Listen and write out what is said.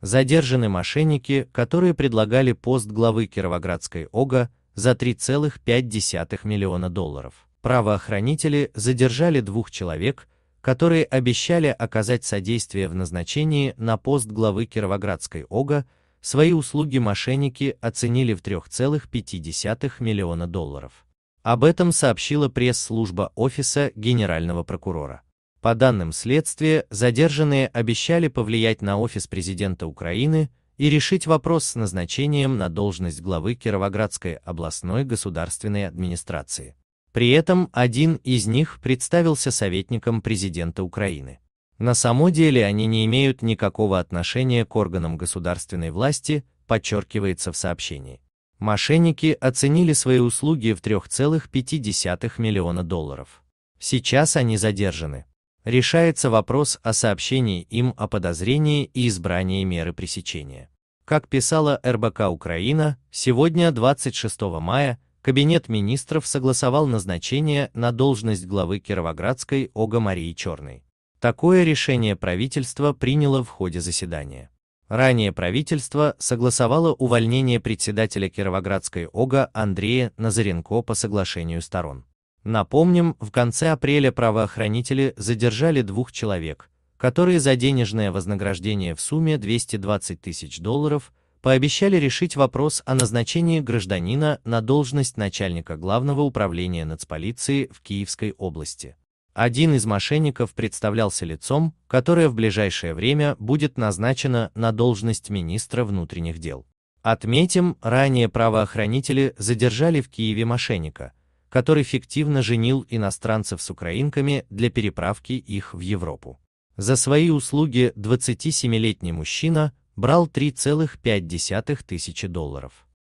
Задержаны мошенники, которые предлагали пост главы Кировоградской ОГА за 3,5 миллиона долларов. Правоохранители задержали двух человек, которые обещали оказать содействие в назначении на пост главы Кировоградской ОГА, свои услуги мошенники оценили в 3,5 миллиона долларов. Об этом сообщила пресс-служба Офиса Генерального прокурора. По данным следствия, задержанные обещали повлиять на офис президента Украины и решить вопрос с назначением на должность главы Кировоградской областной государственной администрации. При этом один из них представился советником президента Украины. На самом деле они не имеют никакого отношения к органам государственной власти, подчеркивается в сообщении. Мошенники оценили свои услуги в 3,5 миллиона долларов. Сейчас они задержаны решается вопрос о сообщении им о подозрении и избрании меры пресечения. Как писала РБК Украина, сегодня, 26 мая, Кабинет министров согласовал назначение на должность главы Кировоградской ОГА Марии Черной. Такое решение правительство приняло в ходе заседания. Ранее правительство согласовало увольнение председателя Кировоградской ОГА Андрея Назаренко по соглашению сторон. Напомним, в конце апреля правоохранители задержали двух человек, которые за денежное вознаграждение в сумме 220 тысяч долларов пообещали решить вопрос о назначении гражданина на должность начальника Главного управления нацполиции в Киевской области. Один из мошенников представлялся лицом, которое в ближайшее время будет назначено на должность министра внутренних дел. Отметим, ранее правоохранители задержали в Киеве мошенника – который фиктивно женил иностранцев с украинками для переправки их в Европу. За свои услуги 27-летний мужчина брал 3,5 тысячи долларов.